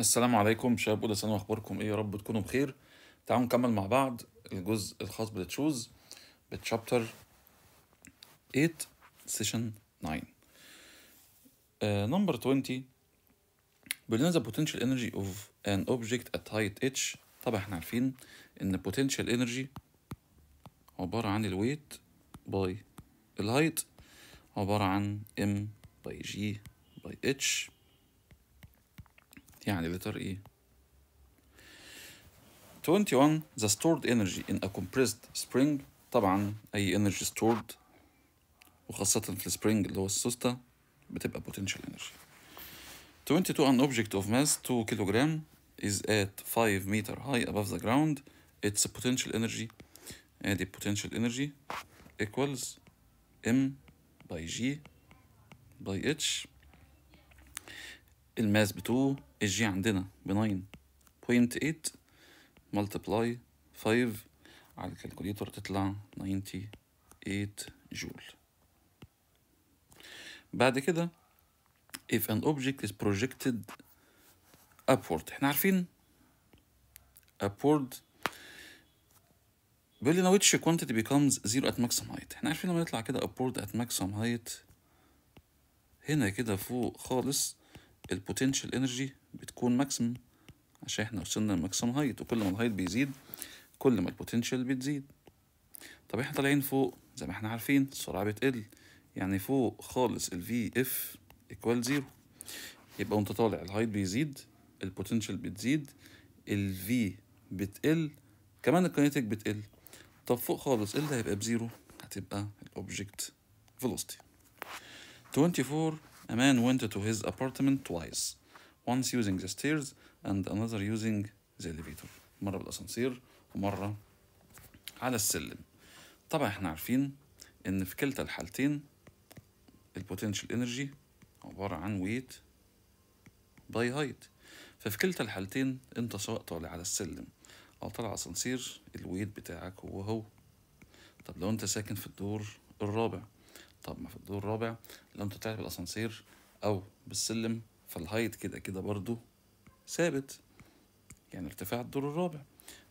السلام عليكم شباب اولى ثانوي اخباركم ايه يا رب تكونوا بخير تعالوا نكمل مع بعض الجزء الخاص بالتشوز بالشابتر 8 سيشن 9 نمبر 20 بيقول لنا the potential energy of an object at height h طبعا احنا عارفين ان potential energy عبارة عن الويت باي الهايت عبارة عن m باي g باي h يعني لتر ايه 21 the stored energy in a compressed spring طبعا اي energy stored وخاصة في السبرينج اللي هو السوستة بتبقى potential energy 22 an object of mass 2 kilogram is at 5 meter high above the ground its potential energy ادي potential energy equals m by g by h الماس بتو الجي عندنا بناين بوينت ايت ملتبلاي فايف على الكالكوليتر تطلع ناينتي ايت جول بعد كده if an object is projected upward احنا عارفين upward بيقول لنا which quantity becomes zero at maximum height احنا عارفين لما يطلع كده upward at maximum height هنا كده فوق خالص البوتنشال انرجي بتكون ماكسيمم عشان احنا وصلنا لماكسيمم هايت وكل ما الهايت بيزيد كل ما البوتنشال بتزيد طب احنا طالعين فوق زي ما احنا عارفين السرعه بتقل يعني فوق خالص ال في اف ايكوال زيرو يبقى وانت طالع الهايت بيزيد البوتنشال بتزيد ال في بتقل كمان الكينيتيك بتقل طب فوق خالص إيه اللي هيبقى بزيرو هتبقى الاوبجكت فيلوستي 24 A man went to his apartment twice once using the stairs and another using the elevator مرة بالأسانسير ومرة على السلم طبعا احنا عارفين ان في كلتا الحالتين البوتنشال انرجي عبارة عن ويت باي هايت ففي كلتا الحالتين انت سواء طالع على السلم او طالع اسانسير الويت بتاعك هو هو طب لو انت ساكن في الدور الرابع طب ما في الدور الرابع لو انت طلعت بالاسانسير او بالسلم فالهايت كده كده برضو ثابت يعني ارتفاع الدور الرابع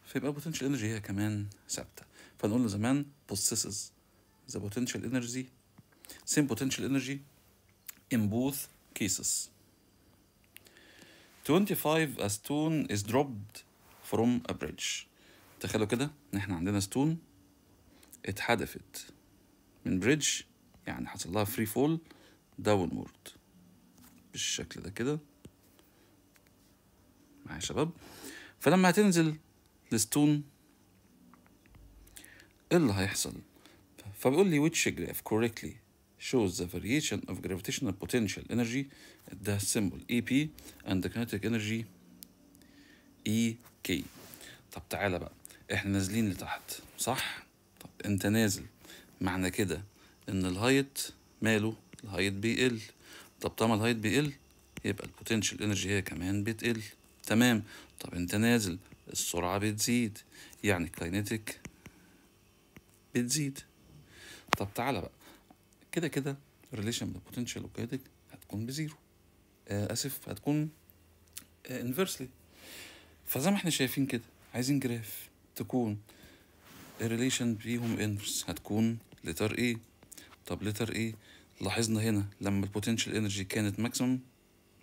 فيبقى البوتنشال انرجي هي كمان ثابته فنقول له زمان possesses the potential energy same potential energy in both cases 25 a stone is dropped from a bridge تخيلوا كده ان احنا عندنا ستون اتحدفت من بريدج يعني حصل لها فري فول داون وورد بالشكل ده كده معايا يا شباب فلما هتنزل الستون ايه اللي هيحصل فبيقول لي which graph correctly shows the variation of gravitational potential energy at the symbol EP and the kinetic energy EK طب تعالى بقى احنا نازلين لتحت صح طب انت نازل معنى كده ان الهايت ماله الهايت بيقل طب طالما الهايت بيقل يبقى البوتنشال انرجي هي كمان بتقل تمام طب انت نازل السرعة بتزيد يعني الكاينيتيك بتزيد طب تعالى بقى كده كده ريليشن بين البوتنشال والكاينيتيك هتكون بزيرو آه اسف هتكون آه انفرسلي فزي ما احنا شايفين كده عايزين جراف تكون الريليشن بيهم انفرس هتكون لتر ايه طب لتر ايه لاحظنا هنا لما البوتنشال انرجي كانت ماكسيمم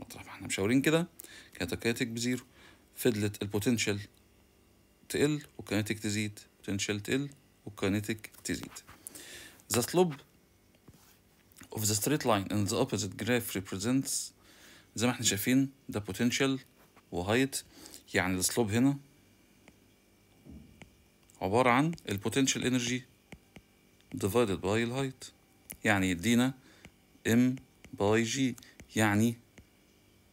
مطرح ما احنا مشاورين كده كانت الكاينتيك بزيرو فضلت البوتنشال تقل والكاينتيك تزيد بوتنشال تقل والكاينتيك تزيد ذا سلوب اوف ذا ستريت لاين ان ذا اوبوزيت جراف ريبريزنتس زي ما احنا شايفين ده بوتنشال وهايت يعني السلوب هنا عبارة عن البوتنشال انرجي divided by الهايت يعني يدينا ام باي جي يعني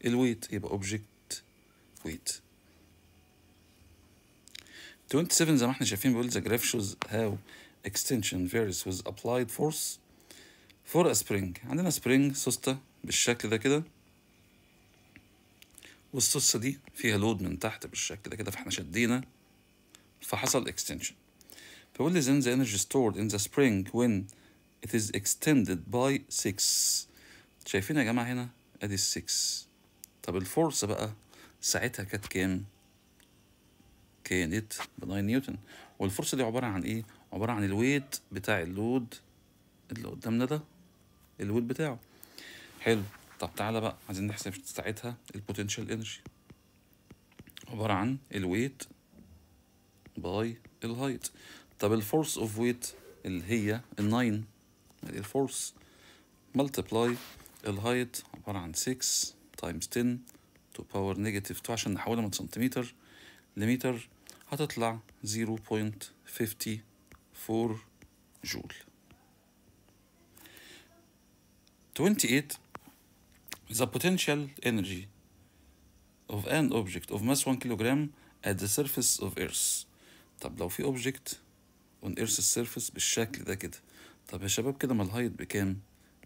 الويت يبقى اوبجكت ويت 27 زي ما احنا شايفين بيقول the graph shows how extension varies with applied force for a spring عندنا سبرينج سوستة بالشكل ده كده والسوستة دي فيها لود من تحت بالشكل ده كده فاحنا شدينا فحصل extension فبيقول لي then the energy stored in the spring when it is extended by 6 شايفين يا جماعة هنا ادي 6 طب الفورس بقى ساعتها كانت كام كانت ب 9 نيوتن والفورس دي عبارة عن ايه عبارة عن الويت بتاع اللود اللي قدامنا ده الويت بتاعه حلو طب تعالى بقى عايزين نحسب ساعتها البوتنشال انرجي عبارة عن الويت باي الهايت طب الفورس اوف ويت اللي هي الناين force multiply ال height عبارة عن 6 تايمز 10 تو باور نيجاتيف 2 عشان نحولها من سنتيمتر لمتر هتطلع 0.54 جول 28 The potential energy of an object of mass 1 kilogram at the surface of earth طب لو في object on earth's surface بالشكل ده كده طب يا شباب كده ما الهايت بكام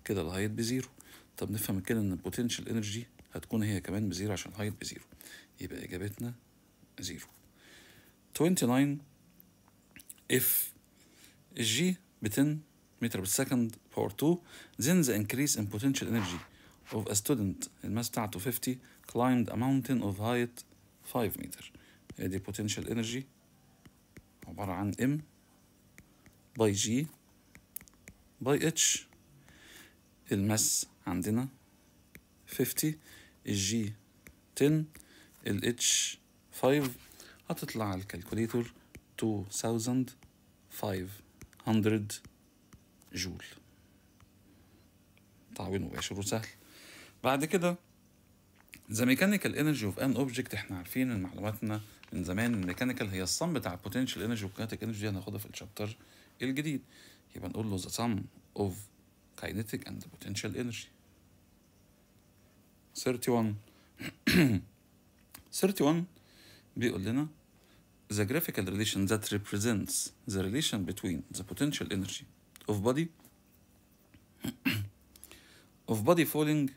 كده الهايت بزيرو طب نفهم كده ان البوتنشال انرجي هتكون هي كمان بزيرو عشان الهايت بزيرو يبقى اجابتنا زيرو 29 اف g ب 10 متر بالسكند باور 2 then the increase in potential energy of a student الماس بتاعته 50 climbed a mountain of height 5 meter ادي potential energy عبارة عن m by g باي اتش الماس عندنا 50 الجي 10 الاتش 5 هتطلع على الكالكوليتور 2500 جول تعويض مباشر وسهل بعد كده ذا ميكانيكال انرجي اوف ان اوبجكت احنا عارفين من معلوماتنا من زمان الميكانيكال هي الصم بتاع البوتنشال انرجي والكينيتيك انرجي هناخدها في الشابتر الجديد يبقى نقول له the sum of kinetic and potential energy 31 31 بيقول لنا the graphical relation that represents the relation between the potential energy of body of body falling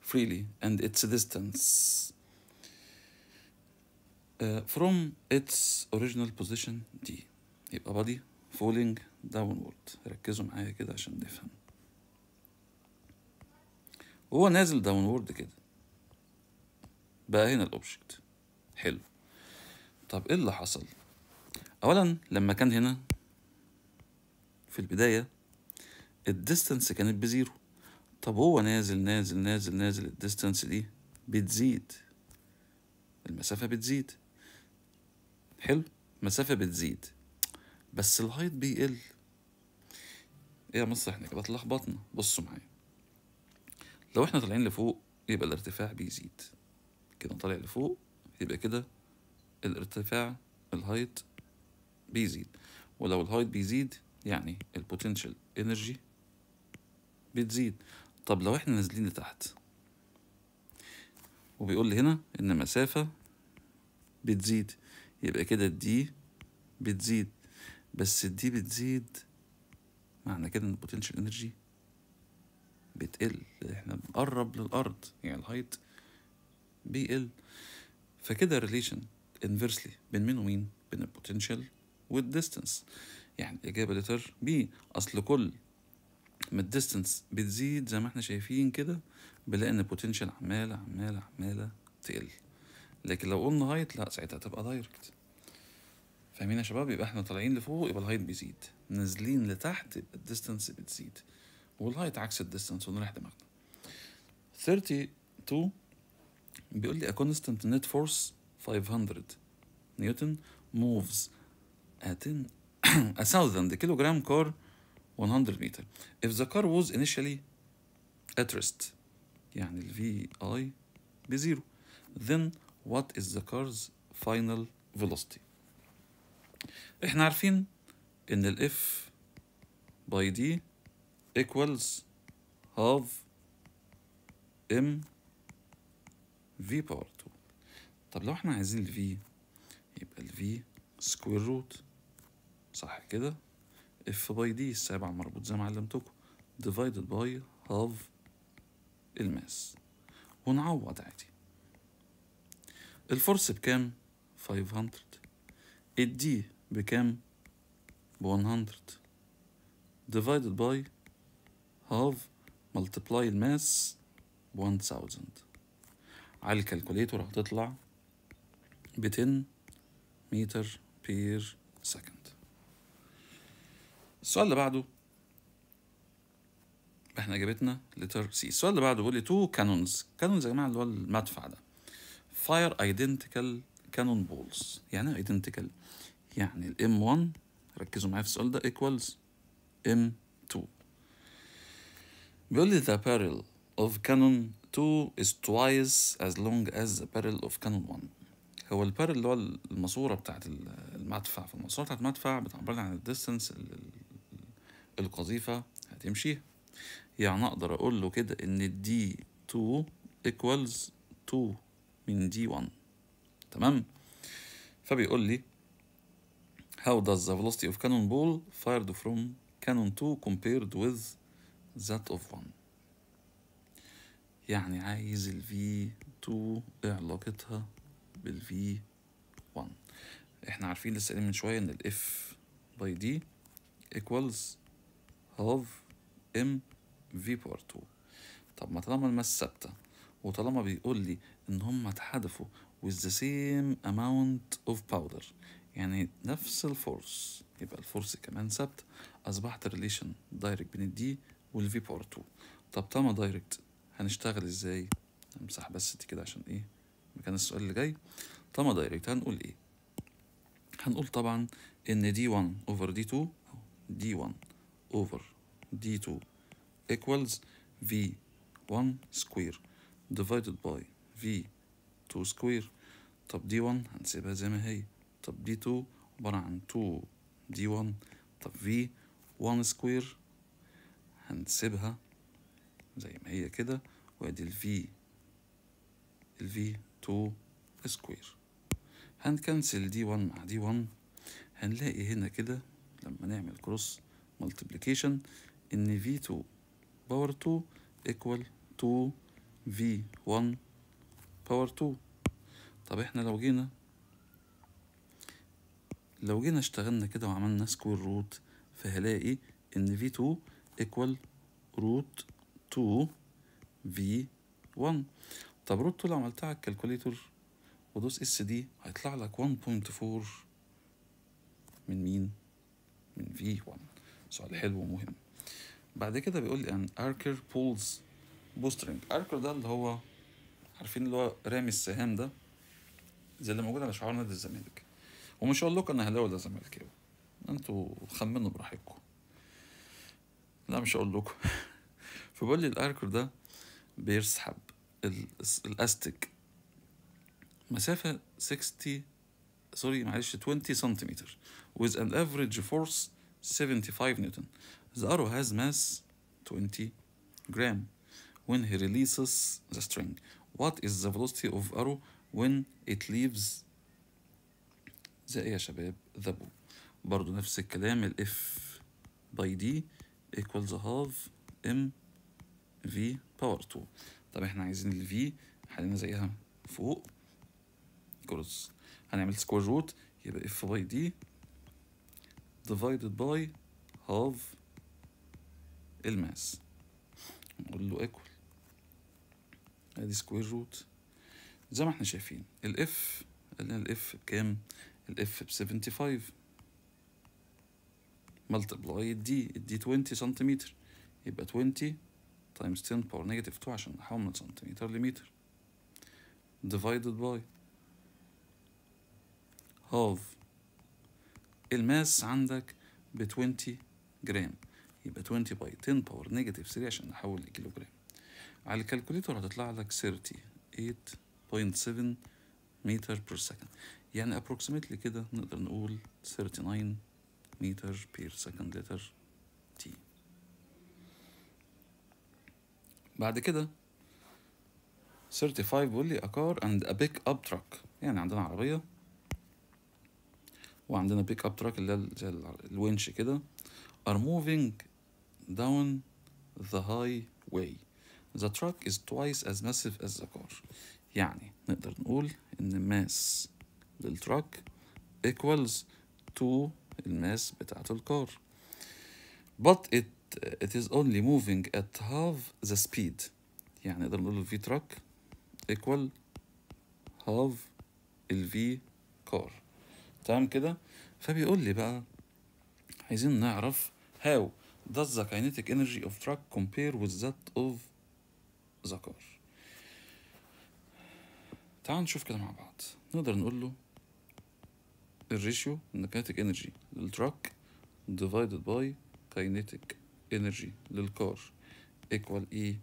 freely and its distance uh, from its original position D يبقى body فولينج downward ركزوا معايا كده عشان نفهم هو نازل downward كده بقى هنا الاوبجكت حلو طب ايه اللي حصل اولا لما كان هنا في البدايه الديستنس كانت بزيرو طب هو نازل نازل نازل نازل الديستنس دي بتزيد المسافه بتزيد حلو مسافه بتزيد بس الهايت بيقل ايه يا مصر احنا كده اتلخبطنا بصوا معايا لو احنا طالعين لفوق يبقى الارتفاع بيزيد كده طالع لفوق يبقى كده الارتفاع الهايت بيزيد ولو الهايت بيزيد يعني البوتنشال انرجي بتزيد طب لو احنا نازلين لتحت وبيقول لي هنا ان مسافة بتزيد يبقى كده الدي بتزيد بس دي بتزيد معنى كده ان البوتنشال انرجي بتقل احنا بنقرب للارض يعني الهايت بيقل فكده الريليشن انفرسلي بين مين ومين بين البوتنشال والديستنس يعني الاجابه لتر بي اصل كل ما الديستنس بتزيد زي ما احنا شايفين كده بنلاقي ان البوتنشال عماله عماله عماله تقل لكن لو قلنا هايت لا ساعتها تبقى دايركت فاهمين يا شباب يبقى احنا طالعين لفوق يبقى الهايت بيزيد نازلين لتحت يبقى الديستانس بتزيد والهايت عكس الديستانس ونريح دماغنا 32 بيقول لي a constant net force 500 نيوتن moves at in a thousand kilogram car 100 meter if the car was initially at rest يعني ال VI بزيرو then what is the car's final velocity احنا عارفين ان الاف باي دي ايكوالز هاف ام في باور 2 طب لو احنا عايزين الفي يبقى الفي سكوير روت صح كده اف باي دي السابع مربوط زي ما علمتكم ديفايدد باي هاف الماس ونعوض عادي الفرص بكام 500 الدي بكام ب 100 divided by half multiply الماس ب 1000 على الكالكوليتور هتطلع ب 10 متر بير سكند السؤال اللي بعده احنا اجابتنا لتر سي السؤال اللي بعده بيقول لي تو كانونز كانونز يا جماعه اللي هو المدفع ده فاير ايدنتيكال كانون بولز يعني ايدنتيكال يعني ال m 1 ركزوا معايا في السؤال ده equals m 2 بيقول لي the barrel of canon 2 is twice as long as the barrel of canon 1 هو البارل اللي هو الماسورة بتاعت المدفع فالماسورة بتاعت المدفع بتعبر عن الديستنس القذيفة هتمشيها يعني أقدر أقول له كده إن d 2 equals 2 من d 1 تمام فبيقول لي How does the velocity of cannonball fired from cannon 2 compared with that of 1 يعني عايز ال V2 ايه علاقتها بال V1 احنا عارفين لسه قايلين من شوية ان ال F by D equals half M V power 2 طب ما طالما الماس ثابتة وطالما بيقول لي ان هما اتحدفوا with the same amount of powder يعني نفس الفورس يبقى الفورس كمان ثابت أصبحت ريليشن دايركت بين الدي والفي باور 2 طب طالما دايركت هنشتغل ازاي؟ امسح بس دي كده عشان ايه مكان السؤال اللي جاي طالما دايركت هنقول ايه؟ هنقول طبعا ان دي 1 اوفر دي 2 دي 1 اوفر دي 2 equals في 1 سكوير divided by في 2 سكوير طب دي 1 هنسيبها زي ما هي طب دي 2 عبارة عن 2 دي 1 طب في 1 سكوير هنسيبها زي ما هي كده وادي الفي الفي 2 سكوير هنكنسل دي 1 مع دي 1 هنلاقي هنا كده لما نعمل كروس ملتبليكيشن ان في 2 باور 2 ايكوال 2 في 1 باور 2 طب احنا لو جينا لو جينا اشتغلنا كده وعملنا سكوير روت فهلاقي ان في 2 ايكوال روت 2 في 1 طب روت 2 لو عملتها على الكالكوليتور ودوس اس دي هيطلع لك 1.4 من مين؟ من في 1 سؤال حلو ومهم بعد كده بيقول لي ان اركر بولز بوسترنج اركر ده اللي هو عارفين اللي هو رامي السهام ده زي اللي موجود على شعار نادي الزمالك ومش هقول لكم انا اهلاوي ولا زملكاوي انتوا خمنوا براحتكم لا مش هقول لكم فبقول لي الاركر ده بيسحب الاستك مسافة 60 سوري معلش 20 سنتيمتر with an average force 75 نيوتن The arrow has mass 20 جرام when he releases the string. What is the velocity of arrow when it leaves زائد إيه يا شباب ذبو برضو نفس الكلام ال F by D equals half M V power 2 طب احنا عايزين ال V حلينا زيها فوق كروس هنعمل سكوير روت يبقى F by D divided by half الماس نقول له equal ادي سكوير روت زي ما احنا شايفين الاف قلنا الاف بكام الاف oh, ب 75 ملتبلاي الدي الدي 20 سنتيمتر يبقى 20 تايمز 10 باور نيجاتيف 2 عشان نحول من سنتيمتر لمتر ديفايدد باي هاف الماس عندك ب 20 جرام يبقى 20 باي 10 باور نيجاتيف 3 عشان نحول لكيلو جرام على الكالكوليتور هتطلع لك 30 8.7 متر بير سكند يعني approximately كده نقدر نقول 39 متر بير سكند لتر تي بعد كده 35 بيقول لي a car and a pick up يعني عندنا عربية وعندنا بيك اب تراك اللي هي الونش كده ار موفينج داون ذا هاي واي ذا تراك از توايس از ماسيف از ذا كار يعني نقدر نقول ان mass للتراك equals to الماس بتاعة الكار but it, it is only moving at half the speed يعني نقدر نقول v تراك equal half V car تمام كده فبيقول لي بقى عايزين نعرف how does the kinetic energy of truck compare with that of the car تعال نشوف كده مع بعض نقدر نقول له الريشيو النكاتك انرجي للتراك ديفايدد باي كينيتيك انرجي للكار ايكوال ايه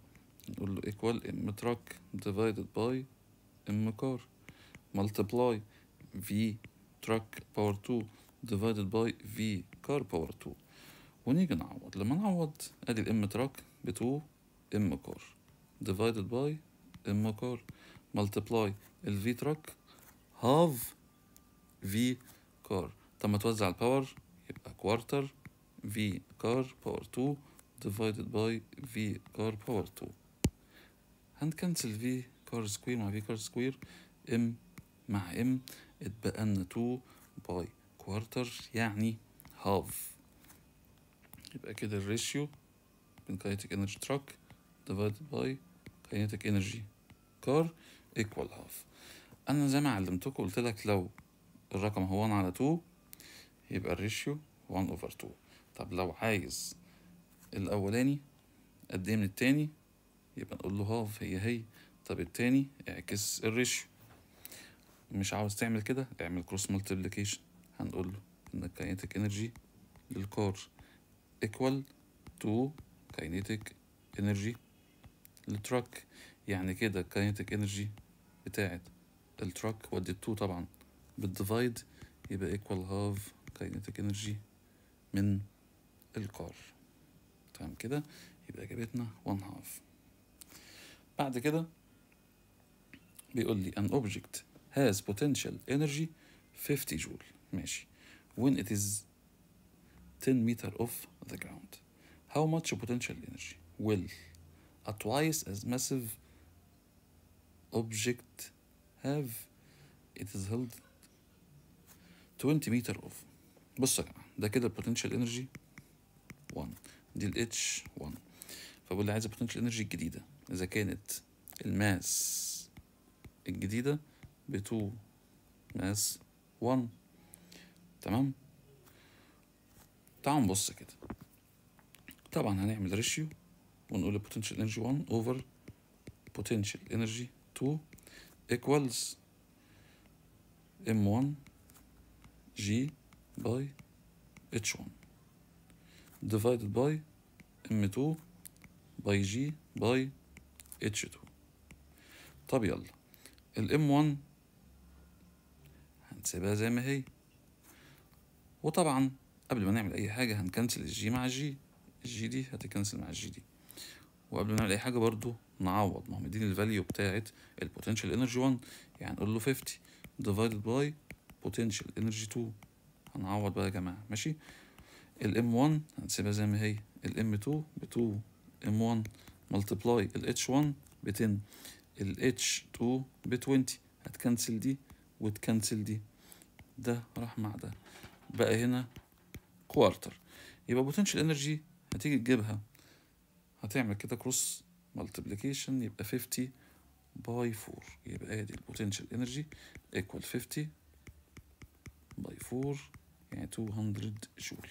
نقول له ايكوال ام تراك ديفايدد باي ام كار ملتبلاي في تراك باور 2 ديفايدد باي في كار باور 2 ونيجي نعوض لما نعوض ادي الام تراك ب 2 ام كار ديفايدد باي ام كار ملتبلاي الفي تراك هاف في كار طب ما توزع الباور يبقى كوارتر في كار باور 2 ديفايدد باي في كار باور 2 هنكنسل في كار سكوير مع في كار سكوير ام مع ام اتبقى لنا 2 باي كوارتر يعني هاف يبقى كده الريشيو بين كاينتيك انرجي تراك ديفايدد باي كاينتيك انرجي كار equal half انا زي ما علمتك قلت لك لو الرقم هو 1 على 2 يبقى الريشيو 1 اوفر 2 طب لو عايز الاولاني قد ايه من التاني يبقى نقول له هاف هي هي طب التاني اعكس الريشيو مش عاوز تعمل كده اعمل كروس ملتبليكيشن هنقول له ان الكاينتيك انرجي للكار ايكوال تو كاينتيك انرجي للتراك يعني كده الكاينتيك انرجي بتاعت التراك وديت 2 طبعا بالديفايد يبقى ايكوال هاف كاينتيك انرجي من القار تمام كده يبقى اجابتنا 1 هاف بعد كده بيقول لي an object has potential energy 50 جول ماشي when it is 10 meter off the ground how much potential energy will a twice as massive object have it is held 20 meter of بصوا يا جماعه ده كده البوتنشال انرجي 1 دي ال h 1 فبقول لي عايز البوتنشال انرجي الجديده اذا كانت الماس الجديده ب 2 ماس 1 تمام تعالوا نبص كده طبعا هنعمل ريشيو ونقول البوتنشال انرجي 1 اوفر بوتنشال انرجي 2 equals m1 g by h1 divided by m2 by g by h2 طب يلا ال m 1 هنسيبها زي ما هي وطبعا قبل ما نعمل اي حاجه هنكنسل الجي مع الجي الجي دي هتكنسل مع الجي دي وقبل ما نعمل اي حاجه برضو نعوض ما هو مديني الفاليو بتاعه البوتنشال انرجي 1 يعني نقول له 50 ديفايدد باي بوتنشال انرجي 2 هنعوض بقى يا جماعه ماشي الام 1 هنسيبها زي ما هي الام 2 ب 2 ام 1 ملتبلاي الاتش 1 ب 10 الاتش 2 ب 20 هتكنسل دي وتكنسل دي ده راح مع ده بقى هنا كوارتر يبقى بوتنشال انرجي هتيجي تجيبها هتعمل كده كروس ملتبليكيشن يبقى 50 باي 4 يبقى ادي البوتنشال انرجي ايكوال 50 باي 4 يعني 200 جول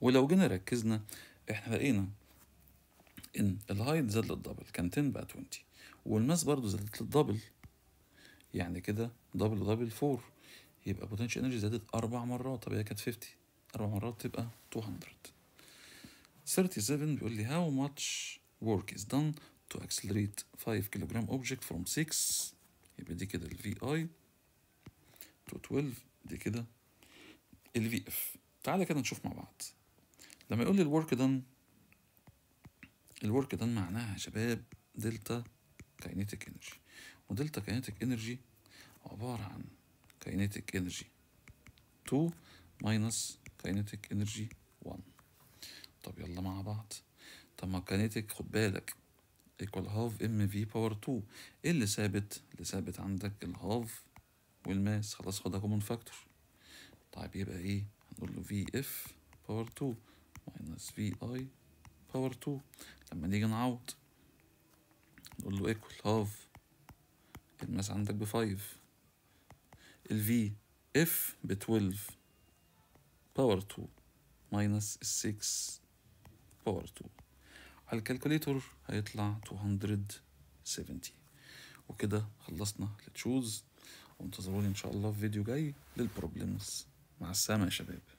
ولو جينا ركزنا احنا لقينا ان الهايت زاد للدبل كان 10 بقى 20 والماس برضو زادت للدبل يعني كده دبل دبل 4 يبقى بوتنشال انرجي زادت اربع مرات طب هي كانت 50 اربع مرات تبقى 200 37 بيقول لي how much work is done to accelerate 5 kilogram object from 6 يبقى دي كده ال VI to 12 دي كده ال VF تعالى كده نشوف مع بعض لما يقول لي done ال work done معناها يا شباب دلتا كاينيتيك انرجي ودلتا كاينيتيك انرجي عبارة عن كاينيتيك انرجي 2 ماينس كاينيتيك انرجي 1 طب يلا مع بعض طب ما الكينيتيك خد بالك ايكوال هاف ام في باور 2 ايه اللي ثابت اللي ثابت عندك الهاف والماس خلاص خدها كومون فاكتور طيب يبقى ايه هنقول له في اف باور 2 ماينس في اي باور 2 لما نيجي نعوض نقول له ايكوال هاف الماس عندك ب 5 الفي اف ب 12 باور 2 ماينس 6 باور 2 على الكالكوليتر هيطلع 270 وكده خلصنا التشوز وانتظروني ان شاء الله في فيديو جاي للبروبلمز مع السلامه يا شباب